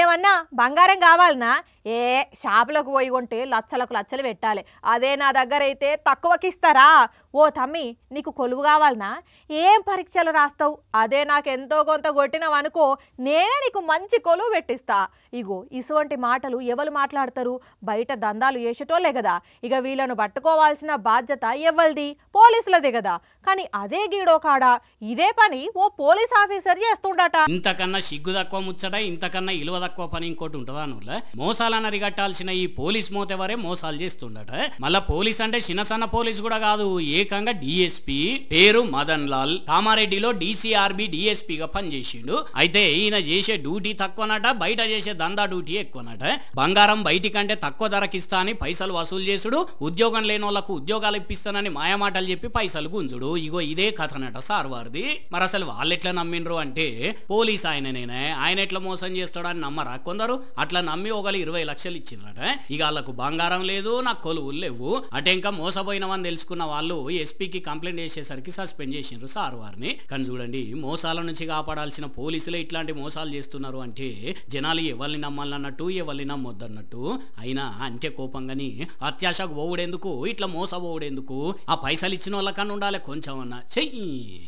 ఏమన్నా బంగారం కావాలనా ఏ షాపులకు పోయి కొంటే లచ్చలకు లచ్చలు పెట్టాలి అదే నా దగ్గర అయితే తక్కువకి ఇస్తారా ఓ తమ్మి నీకు కొలువు కావాలనా ఏం పరీక్షలు రాస్తావు అదే నాకు ఎంతో కొంత కొట్టినవనుకో నేనే నీకు మంచి కొలువు పెట్టిస్తా ఇగో ఇసువంటి మాటలు ఎవరు మాట్లాడతారు బయట దందాలు చేసేటోళ్ళే కదా ఇక వీళ్ళను పట్టుకోవాల్సిన బాధ్యత ఎవరిది పోలీసులది కదా కానీ అదే గీడో కాడ ఇదే పని ఓ పోలీస్ ఆఫీసర్ చేస్తుండట ఇంతకన్నా సిగ్గు తక్కువ ముచ్చట ఇంతకన్నా ఇలువ తక్కువ పని ఇంకోటి ఉంటుందా నువ్వు మోసాలు మోసాలను అరిగట్టాల్సిన ఈ పోలీస్ మోతెవరే మోసాలు చేస్తుండట మళ్ళా పోలీస్ అంటే చిన్నసన్న పోలీస్ కూడా కాదు ఏకంగా డిఎస్పి పేరు మదన్ లాల్ కామారెడ్డిలో డిసిఆర్బి డిఎస్పి గా పనిచేసిండు అయితే ఈయన చేసే డ్యూటీ తక్కువనట బయట చేసే దందా డ్యూటీ ఎక్కువనట బంగారం బయటి కంటే తక్కువ ధరకిస్తా అని పైసలు వసూలు చేసుడు ఉద్యోగం లేని వాళ్ళకు ఉద్యోగాలు ఇప్పిస్తానని మాయమాటలు చెప్పి పైసలు గుంజుడు ఇగో ఇదే కథనట సార్ వారిది మరి అసలు వాళ్ళు ఎట్లా నమ్మిండ్రు అంటే పోలీస్ ఆయన నేనే ఆయన ఎట్లా మోసం చేస్తాడని నమ్మరా కొందరు అట్లా నమ్మి ఒకళ్ళు ఇరవై ఇరవై లక్షలు ఇచ్చిందట ఇక వాళ్ళకు బంగారం లేదు నాకు కొలువులు లేవు అంటే ఇంకా మోసపోయినవని తెలుసుకున్న వాళ్ళు ఎస్పీకి కంప్లైంట్ చేసేసరికి సస్పెండ్ చేసిండ్రు సార్ వారిని కానీ చూడండి మోసాల నుంచి కాపాడాల్సిన పోలీసులే ఇట్లాంటి మోసాలు చేస్తున్నారు అంటే జనాలు ఎవరిని నమ్మాలన్నట్టు ఎవరిని నమ్మొద్దన్నట్టు అయినా అంతే కోపంగాని అత్యాశకు పోవుడెందుకు ఇట్లా మోసపోవుడెందుకు ఆ పైసలు ఇచ్చిన వాళ్ళకన్నా ఉండాలి కొంచెం అన్నా చెయ్యి